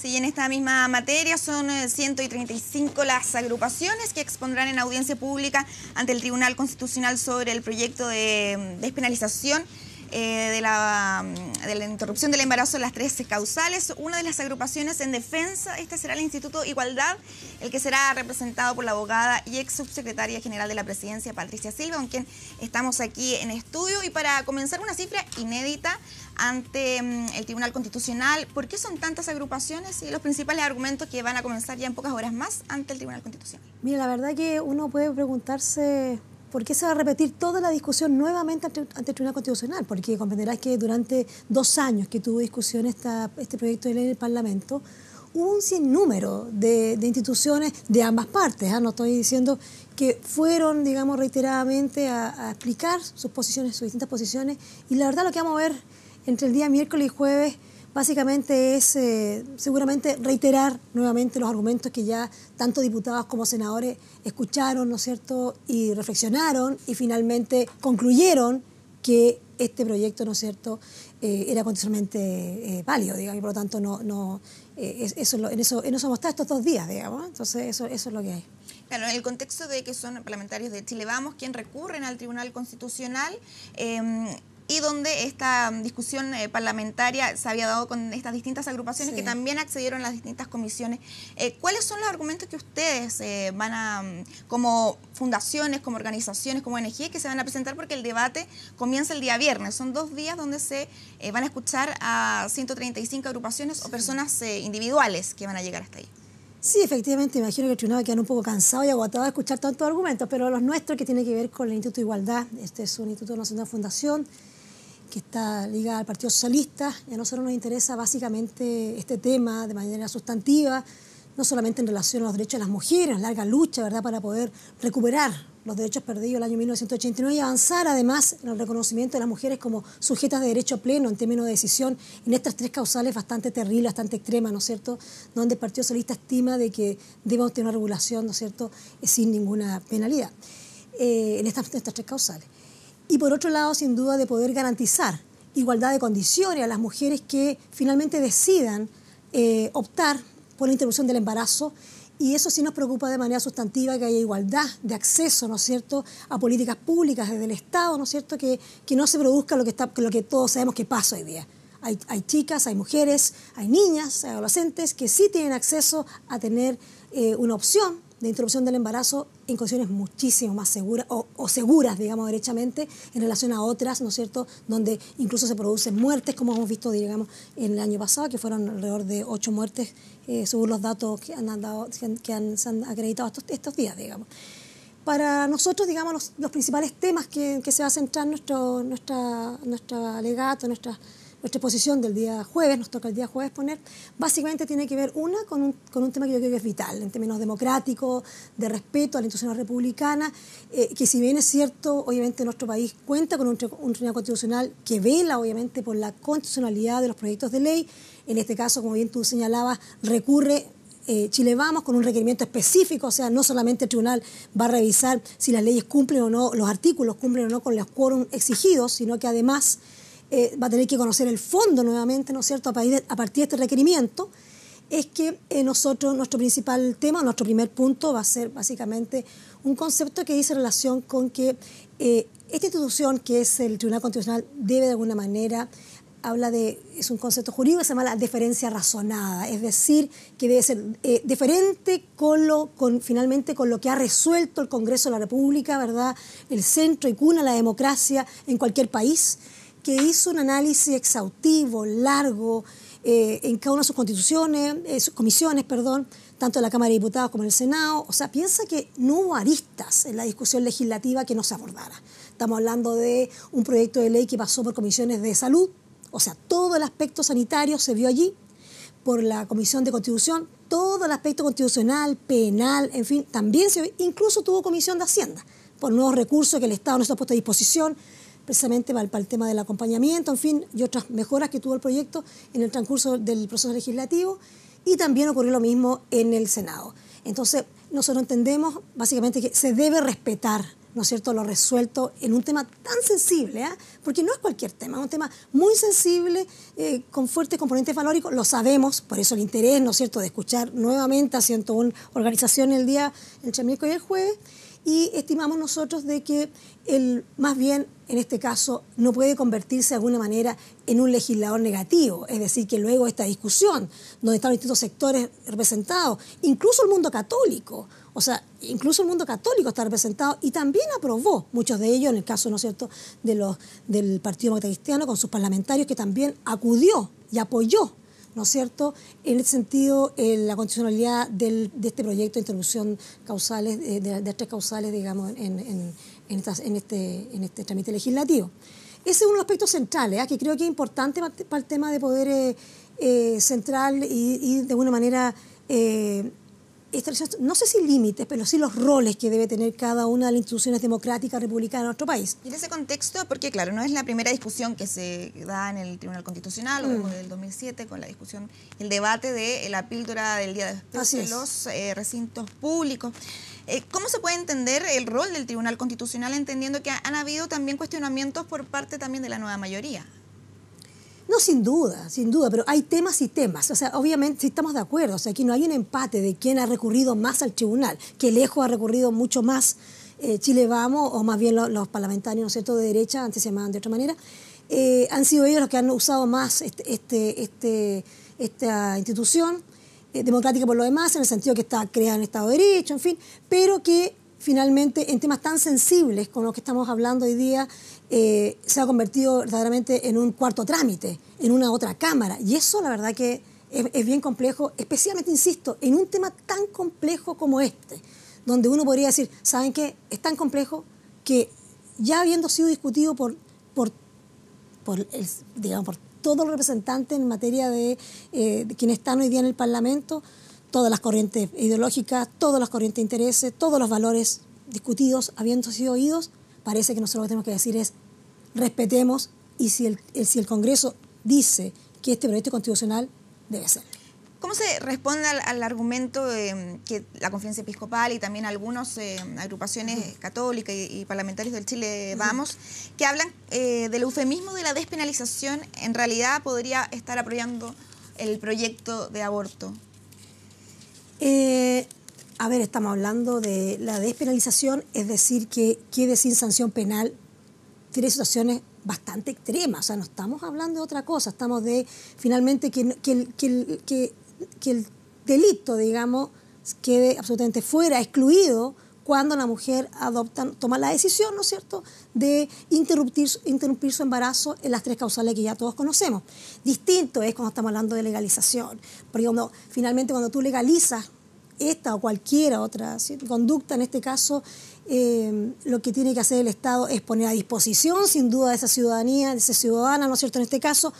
Sí, en esta misma materia son 135 eh, las agrupaciones que expondrán en audiencia pública ante el Tribunal Constitucional sobre el proyecto de mm, despenalización eh, de, la, mm, de, la, interrupción del embarazo en las tres causales. Una de las agrupaciones en defensa, este será el Instituto Igualdad, el que será representado por la abogada y ex subsecretaria general de la presidencia, Patricia Silva, con quien estamos aquí en estudio. Y para comenzar, una cifra inédita ante mm, el Tribunal Constitucional. ¿Por qué son tantas agrupaciones y los principales argumentos que van a comenzar ya en pocas horas más ante el Tribunal Constitucional? Mira, la verdad que uno puede preguntarse ¿Por qué se va a repetir toda la discusión nuevamente ante, el Tribunal Constitucional, porque comprenderás que durante dos años que tuvo discusión este proyecto de ley en el Parlamento, hubo un sinnúmero de, de instituciones de ambas partes, ¿ah? no estoy diciendo que fueron, digamos, reiteradamente a explicar sus posiciones, sus distintas posiciones, y la verdad lo que vamos a ver entre el día miércoles y jueves básicamente es eh, seguramente reiterar nuevamente los argumentos que ya tanto diputados como senadores escucharon, ¿no es cierto?, y reflexionaron y finalmente concluyeron que este proyecto, ¿no es cierto?, eh, era constitucionalmente eh, válido, digamos, y por lo tanto no, no eso, en, eso, en eso hemos estos dos días, digamos, entonces eso, eso es lo que hay. Claro, en el contexto de que son parlamentarios de Chile Vamos quien recurren al Tribunal Constitucional, em, y donde esta mm, discusión eh, parlamentaria se había dado con estas distintas agrupaciones que también accedieron a las distintas comisiones. Eh, ¿Cuáles son los argumentos que ustedes eh, van a, mm, como fundaciones, como organizaciones, como ONG, que se van a presentar? Porque el debate comienza el día viernes. Son dos días donde se van a escuchar a 135 agrupaciones o personas individuales que van a llegar hasta ahí. Sí, efectivamente, imagino que el tribunal va un poco cansado y agotado de escuchar tantos argumentos, pero los nuestros que tienen que ver con el Instituto de Igualdad, este es un instituto, no es una fundación, que está ligada al Partido Socialista. Y a nosotros nos interesa básicamente este tema de manera sustantiva, no solamente en relación a los derechos de las mujeres, larga lucha ¿verdad? para poder recuperar los derechos perdidos el año 1989 y avanzar además en el reconocimiento de las mujeres como sujetas de derecho pleno en términos de decisión en estas tres causales bastante terribles, bastante extremas, ¿no es cierto?, donde el Partido Socialista estima de que debemos tener una regulación, ¿no es cierto?, sin ninguna penalidad eh, en, estas, en estas tres causales y por otro lado, sin duda, de poder garantizar igualdad de condiciones a las mujeres que finalmente decidan eh, optar por la interrupción del embarazo. Y eso sí nos preocupa de manera sustantiva que haya igualdad de acceso, ¿no es cierto?, a políticas públicas desde el Estado, ¿no es cierto?, que, no se produzca lo que, está, lo que todos sabemos que pasa hoy día. Hay, hay, chicas, hay mujeres, hay niñas, hay adolescentes que sí tienen acceso a tener eh, una opción de interrupción del embarazo en condiciones muchísimo más seguras o, seguras, digamos, derechamente, en relación a otras, ¿no es cierto?, donde incluso se producen muertes, como hemos visto, digamos, en el año pasado, que fueron alrededor de ocho muertes, eh, según los datos que han que han, se han acreditado estos, días, digamos. Para nosotros, digamos, los, principales temas que, que, se va a centrar nuestro, nuestra, nuestro alegato, nuestra nuestra exposición del día jueves, nos toca el día jueves poner, básicamente tiene que ver una con un, con un tema que yo creo que es vital, en términos democráticos, de respeto a la institución republicana, eh, que si bien es cierto, obviamente nuestro país cuenta con un, tribunal constitucional que vela obviamente por la constitucionalidad de los proyectos de ley, en este caso, como bien tú señalabas, recurre eh, Chile Vamos con un requerimiento específico, o sea, no solamente el tribunal va a revisar si las leyes cumplen o no, los artículos cumplen o no con los quórum exigidos, sino que además eh, va a tener que conocer el fondo nuevamente, ¿no es cierto?, a, partir de este requerimiento, es que eh, nosotros, nuestro principal tema, nuestro primer punto va a ser básicamente un concepto que dice relación con que eh, esta institución, que es el Tribunal Constitucional, debe de alguna manera habla de, es un concepto jurídico se llama la deferencia razonada, es decir, que debe ser diferente con lo, con, finalmente con lo que ha resuelto el Congreso de la República, ¿verdad? El centro y cuna de la democracia en cualquier país que hizo un análisis exhaustivo, largo, eh, en cada una de sus constituciones, eh, sus comisiones, perdón, tanto en la Cámara de Diputados como en el Senado. O sea, piensa que no hubo aristas en la discusión legislativa que no se abordara. Estamos hablando de un proyecto de ley que pasó por comisiones de salud, o sea, todo el aspecto sanitario se vio allí, por la Comisión de Constitución, todo el aspecto constitucional, penal, en fin, también se vio, incluso tuvo Comisión de Hacienda, por nuevos recursos que el Estado nos ha puesto a disposición, precisamente para el, tema del acompañamiento, en fin, y otras mejoras que tuvo el proyecto en el transcurso del proceso legislativo. Y también ocurrió lo mismo en el Senado. Entonces, nosotros entendemos básicamente que se debe respetar ¿no es cierto?, lo resuelto en un tema tan sensible, ¿ah? porque no es cualquier tema, es un tema muy sensible, eh, con fuertes componentes valóricos, lo sabemos, por eso el interés, ¿no es cierto?, de escuchar nuevamente a 101 organización el día, el miércoles y el jueves, y estimamos nosotros de que el, más bien en este caso no puede convertirse de alguna manera en un legislador negativo. Es decir, que luego esta discusión, donde están distintos sectores representados, incluso el mundo católico, o sea, incluso el mundo católico está representado y también aprobó, muchos de ellos, en el caso, ¿no es cierto?, de los, del Partido Demócrata Cristiano, con sus parlamentarios que también acudió y apoyó ¿no es cierto? En el sentido, la constitucionalidad de este proyecto de introducción causales, eh, de, de, tres causales, digamos, en, en, este, en este trámite legislativo. Ese es uno de los aspectos centrales, ¿eh? que creo que es importante para el tema de poder eh, eh, central y, y, de alguna manera no sé si límites, pero sí los roles que debe tener cada una de las instituciones democráticas republicanas de nuestro país. Y en ese contexto, porque claro, no es la primera discusión que se da en el Tribunal Constitucional, o de mm. el del 2007 con la discusión, el debate de eh, la píldora del día de los eh, recintos públicos. Eh, ¿Cómo se puede entender el rol del Tribunal Constitucional entendiendo que han habido también cuestionamientos por parte también de la nueva mayoría? No, sin duda, sin duda, pero hay temas y temas. O sea, obviamente, si estamos de acuerdo, o sea, aquí no hay un empate de quién ha recurrido más al tribunal, que lejos ha recurrido mucho más eh, Chile Vamos, o más bien los, parlamentarios, ¿no es cierto?, de derecha, antes se llamaban de otra manera, eh, han sido ellos los que han usado más este, este, este esta institución, eh, democrática por lo demás, en el sentido que está creada en Estado de Derecho, en fin, pero que finalmente en temas tan sensibles con los que estamos hablando hoy día eh, se ha convertido verdaderamente en un cuarto trámite, en una otra cámara. Y eso la verdad que es, bien complejo, especialmente, insisto, en un tema tan complejo como este, donde uno podría decir, ¿saben qué? Es tan complejo que ya habiendo sido discutido por, por, digamos, por todos los representantes en materia de eh, quienes están hoy día en el Parlamento, todas las corrientes ideológicas, todas las corrientes de intereses, todos los valores discutidos, habiendo sido oídos, parece que nosotros lo que tenemos que decir es respetemos y si el, si el Congreso dice que este proyecto constitucional debe ser. ¿Cómo se responde al, argumento mm, que la Conferencia Episcopal y también algunas eh, agrupaciones católicas y, parlamentarios del Chile Vamos, que hablan eh, del eufemismo de la despenalización, en realidad podría estar apoyando el proyecto de aborto? Eh, a ver, estamos hablando de la despenalización, es decir, que quede sin sanción penal. Tiene situaciones bastante extremas, o sea, no estamos hablando de otra cosa, estamos de finalmente que el delito, digamos, quede absolutamente fuera, excluido cuando la mujer adopta, toma la decisión, ¿no es cierto?, de interrumpir, interrumpir su embarazo en las tres causales que ya todos conocemos. Distinto es cuando estamos hablando de legalización, porque cuando, finalmente cuando tú legalizas esta o cualquiera otra conducta, en este caso, eh, lo que tiene que hacer el Estado es poner a disposición, sin duda, de esa ciudadanía, de esa ciudadana, ¿no es cierto?, en este caso,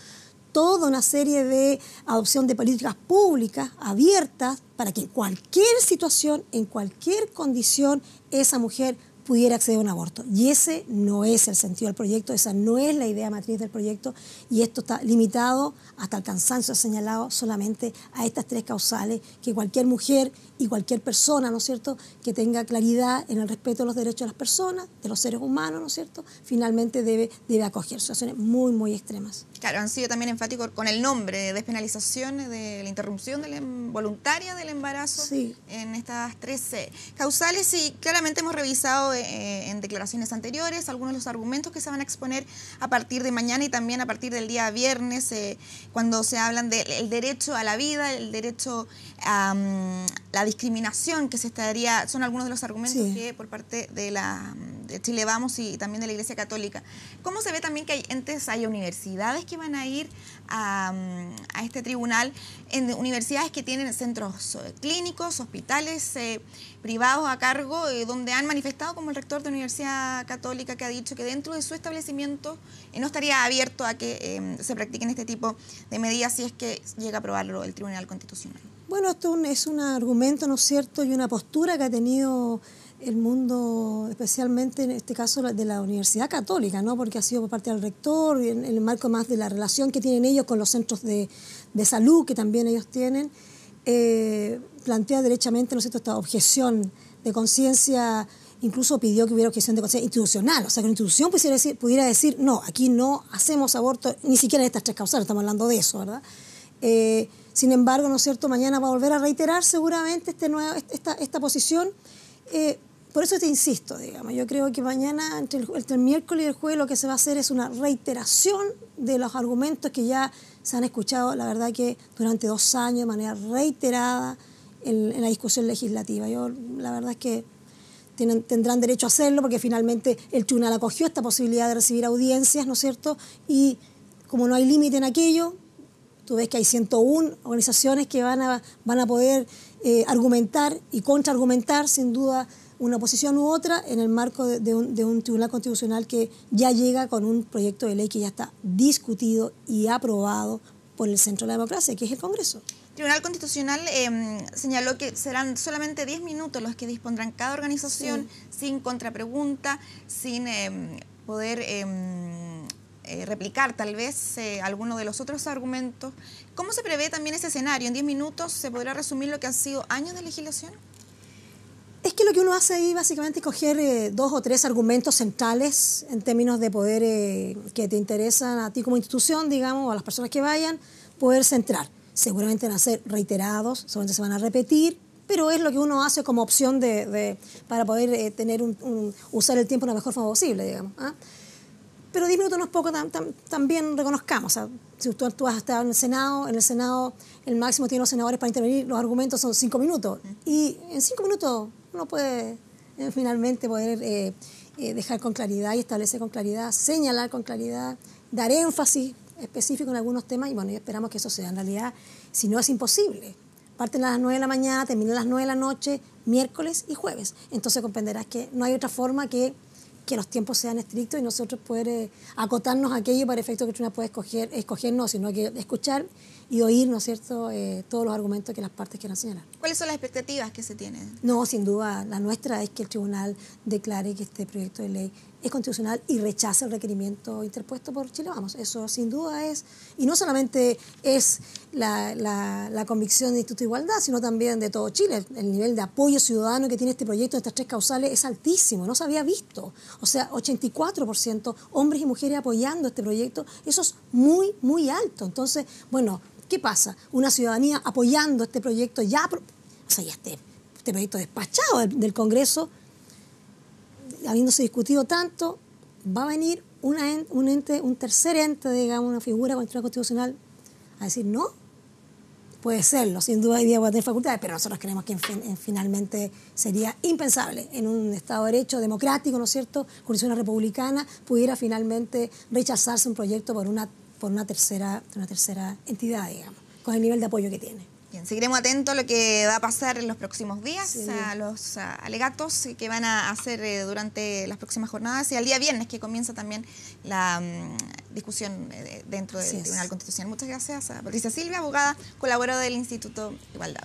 toda una serie de adopción de políticas públicas abiertas para que en cualquier situación, en cualquier condición, esa mujer pudiera acceder a un aborto. Y ese no es el sentido del proyecto, esa no es la idea matriz del proyecto y esto está limitado hasta el cansancio señalado solamente a estas tres causales que cualquier mujer y cualquier persona, ¿no es cierto?, que tenga claridad en el respeto de los derechos de las personas, de los seres humanos, ¿no es cierto?, finalmente debe, debe acoger situaciones muy, muy extremas. Claro, han sido también enfáticos con el nombre, de despenalización de la interrupción em, voluntaria del embarazo en estas tres causales y claramente hemos revisado eh, eh, en declaraciones anteriores, algunos de los argumentos que se van a exponer a partir de mañana y también a partir del día viernes, eh, cuando se hablan del derecho a la vida, el derecho a la discriminación que se estaría, son algunos de los argumentos que por parte de la Chile Vamos y también de la Iglesia Católica. ¿Cómo se ve también que hay entes, hay universidades que van a ir a, este tribunal, en universidades que tienen centros clínicos, hospitales privados a cargo, donde han manifestado como el rector de la Universidad Católica, que ha dicho que dentro de su establecimiento eh, no estaría abierto a que eh, se practiquen este tipo de medidas si es que llega a aprobarlo el Tribunal Constitucional. Bueno, esto es un argumento, ¿no es cierto?, y una postura que ha tenido el mundo, especialmente en este caso de la Universidad Católica, ¿no? porque ha sido por parte del rector, en, el marco más de la relación que tienen ellos con los centros de, salud que también ellos tienen, eh, plantea derechamente ¿no es cierto? esta objeción de conciencia incluso pidió que hubiera objeción de institucional, o sea, que la institución pudiera decir, no, aquí no hacemos aborto, ni siquiera en estas tres causales, estamos hablando de eso, ¿verdad? Eh, sin embargo, ¿no es cierto?, mañana va a volver a reiterar seguramente este nuevo, este, esta, posición. Eh, por eso te insisto, digamos, yo creo que mañana, entre el, miércoles y el jueves, lo que se va a hacer es una reiteración de los argumentos que ya se han escuchado, la verdad que durante dos años, de manera reiterada, en, en la discusión legislativa. Yo, la verdad es que tendrán derecho a hacerlo porque finalmente el tribunal acogió esta posibilidad de recibir audiencias, ¿no es cierto? Y como no hay límite en aquello, tú ves que hay 101 organizaciones que van a, van a poder eh, argumentar y contraargumentar, sin duda, una posición u otra en el marco de, un, de, un, tribunal constitucional que ya llega con un proyecto de ley que ya está discutido y aprobado por el centro de la democracia, que es el Congreso. Tribunal Constitucional em, señaló que serán solamente 10 minutos los que dispondrán cada organización sin contrapregunta, sin em, poder em, eh, replicar tal vez eh, alguno de los otros argumentos. ¿Cómo se prevé también ese escenario? ¿En 10 minutos se podrá resumir lo que han sido años de legislación? Es que lo que uno hace ahí básicamente es coger eh, dos o tres argumentos centrales en términos de poder que te interesan a ti como institución, digamos, o a las personas que vayan, poder centrar seguramente van a ser reiterados, seguramente se van a repetir, pero es lo que uno hace como opción de, para poder eh, tener un, usar el tiempo de la mejor forma posible, digamos. ¿ah? Pero 10 minutos no es poco, también reconozcamos. si tú, tú has estado en el Senado, en el Senado el máximo tiene los senadores para intervenir, los argumentos son 5 minutos. Y en 5 minutos uno puede eh, finalmente poder eh, dejar con claridad y establecer con claridad, señalar con claridad, dar énfasis específico en algunos temas y bueno, y esperamos que eso sea en realidad, si no es imposible. Parten a las 9 de la mañana, terminan a las 9 de la noche, miércoles y jueves. Entonces comprenderás que no hay otra forma que que los tiempos sean estrictos y nosotros poder eh, acotarnos aquello para efecto que Tribunal puede escoger, escoger no, sino que escuchar y oír, ¿no es cierto?, eh, todos los argumentos que las partes quieran señalar. ¿Cuáles son las expectativas que se tienen? No, sin duda, la nuestra es que el Tribunal declare que este proyecto de ley es constitucional y rechaza el requerimiento interpuesto por Chile Vamos. Eso sin duda es, y no solamente es la, convicción del Instituto de Igualdad, sino también de todo Chile. El nivel de apoyo ciudadano que tiene este proyecto, de estas tres causales, es altísimo, no se había visto. O sea, 84% hombres y mujeres apoyando este proyecto, eso es muy, muy alto. Entonces, bueno, ¿qué pasa? Una ciudadanía apoyando este proyecto ya, o sea, ya este, este proyecto despachado del Congreso habiéndose discutido tanto, va a venir una un ente, un tercer ente, digamos, una figura constitucional, a decir no. Puede serlo, sin duda hoy día de facultades, pero nosotros creemos que finalmente sería impensable en un Estado de Derecho democrático, ¿no es cierto?, jurisdicción republicana, pudiera finalmente rechazarse un proyecto por una, por una, tercera, una tercera entidad, digamos, con el nivel de apoyo que tiene. Bien, seguiremos atentos a lo que va a pasar en los próximos días, a los alegatos eh, que van a hacer eh, durante las próximas jornadas y al día viernes que comienza también la mm, discusión eh, dentro del Tribunal Constitucional. Muchas gracias a Patricia Silvia, abogada, colaboradora del Instituto Igualdad.